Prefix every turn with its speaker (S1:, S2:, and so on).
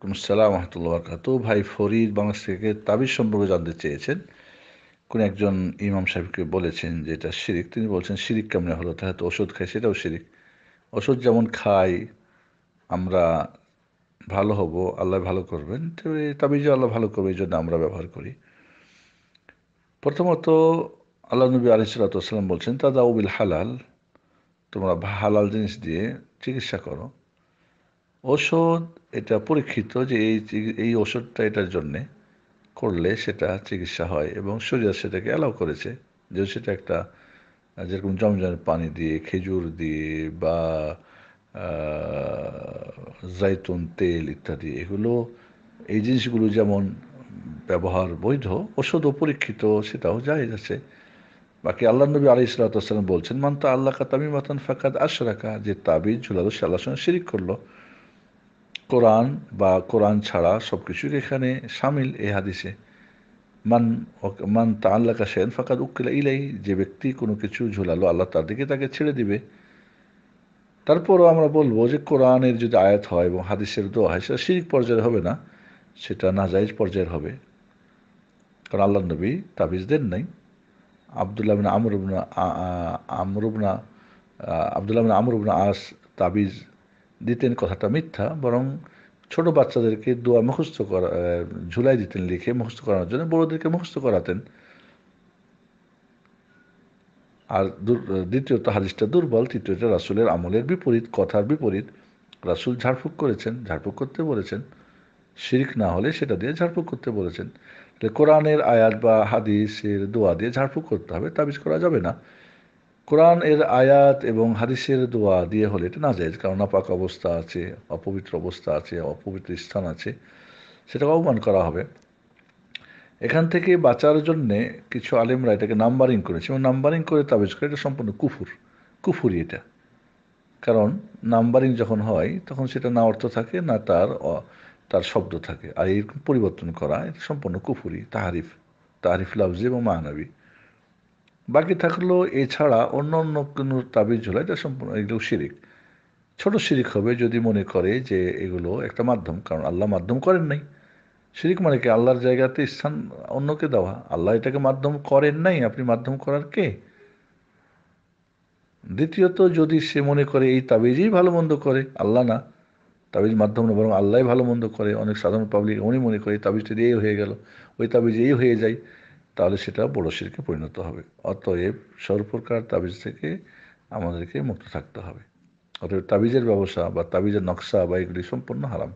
S1: সালাম রহমতুল্লাহ বরকাত ভাই ফরিদ বাংলাদেশ থেকে তাবিজ সম্পর্কে জানতে চেয়েছেন কোন একজন ইমাম সাহেবকে বলেছেন যে এটা শিরিক তিনি বলছেন শিরিক কেমন হলো তাহলে ওষুধ খাই সেটাও শিরিক ওষুধ যেমন খাই আমরা ভালো হব আল্লাহ ভালো করবেন তবে তাবিজ আল্লাহ ভালো করবে এই জন্য আমরা ব্যবহার করি প্রথমত আল্লাহ নবী আলিসাল্লাম বলছেন তা উবিল হালাল তোমরা হালাল জিনিস দিয়ে চিকিৎসা করো ওষুধ এটা পরীক্ষিত যে এই এই ওষুধটা এটার জন্যে করলে সেটা চিকিৎসা হয় এবং শরীর সেটাকে অ্যালাউ করেছে যে সেটা একটা যেরকম জমজমের পানি দিয়ে খেজুর দিয়ে বা জাইতুন তেল ইত্যাদি এগুলো এই জিনিসগুলো যেমন ব্যবহার বৈধ ওষুধও পরীক্ষিত সেটাও যায় আছে বাকি আল্লাহ নবী আলি সাল্লাম বলছেন মানতা আল্লাহ কাতামি মাতান ফাকাদ আশরাকা যে তাবিজ ঝুলাদ সে আল্লাহ সঙ্গে শিরিক করলো কোরআন বা কোরআন ছাড়া সব কিছুই এখানে সামিল এই হাদিসে মান মান তা আল্লাহ সেন ফাঁকাত উকিলা ইলাই যে ব্যক্তি কোনো কিছু ঝুলালো আল্লাহ তার দিকে তাকে ছেড়ে দিবে তারপরও আমরা বলবো যে কোরআনের যদি আয়াত হয় এবং হাদিসের দোয়া হয় সেটা শিরিক পর্যায়ের হবে না সেটা নাজাইজ পর্যায়ের হবে কারণ আল্লাহ নবী তাবিজ দেন নাই আবদুল্লাহ আমরুবনা আমরুবনা আবদুল্লাহ আমরুবনা আস তাবিজ দিতেন কথাটা মিথ্যা বরং ছোট বাচ্চাদেরকে দোয়া মুখস্থ করা ঝুলাই দিতেন লিখে মুখস্থ করানোর জন্য বড়োদেরকে মুখস্থ করাতেন আর দ্বিতীয়ত হাদিসটা দুর্বল তৃতীয়টা রাসুলের আমলের বিপরীত কথার বিপরীত রাসুল ঝাড়ফুঁক করেছেন ঝাড়ফুঁক করতে বলেছেন শিরিক না হলে সেটা দিয়ে ঝাড়ফুঁক করতে বলেছেন কোরআনের আয়াত বা হাদিসের দোয়া দিয়ে ঝাড়ফুঁক করতে হবে তাবিজ করা যাবে না কোরআন এর আয়াত এবং হাদিসের দোয়া দিয়ে হলে এটা না যায় কারণ নাপাক অবস্থা আছে অপবিত্র অবস্থা আছে অপবিত্র স্থান আছে সেটাকে অপমান করা হবে এখান থেকে বাঁচার জন্যে কিছু আলেমরা এটাকে নাম্বারিং করেছে এবং নাম্বারিং করে তাবিজ করে এটা সম্পূর্ণ কুফুর কুফুরি এটা কারণ নাম্বারিং যখন হয় তখন সেটা না অর্থ থাকে না তার তার শব্দ থাকে আর এরকম পরিবর্তন করা এটা সম্পূর্ণ কুফুরি তাহারিফ তাহারিফ লাফজি এবং মাহানবী বাকি থাকলো এছাড়া অন্য অন্য কোনো তাবিজ হলে এটা সম্পূর্ণ এগুলো শিরিক ছোট শিরিক হবে যদি মনে করে যে এগুলো একটা মাধ্যম কারণ আল্লাহ মাধ্যম করেন নাই শিরিক মানে কি আল্লাহর জায়গাতে স্থান অন্যকে দেওয়া আল্লাহ এটাকে মাধ্যম করেন নাই আপনি মাধ্যম করার কে দ্বিতীয়ত যদি সে মনে করে এই তাবিজই ভালো মন্দ করে আল্লাহ না তাবিজ মাধ্যম না বরং আল্লাহ ভালো মন্দ করে অনেক সাধারণ পাবলিক উনি মনে করে তাবিজটা দিয়েই হয়ে গেল ওই তাবিজ এই হয়ে যায় তাহলে সেটা বড় শিরকে পরিণত হবে অতএব সর্বপ্রকার তাবিজ থেকে আমাদেরকে মুক্ত থাকতে হবে অতএব তাবিজের ব্যবসা বা তাবিজের নকশা বা এগুলি সম্পূর্ণ হারাম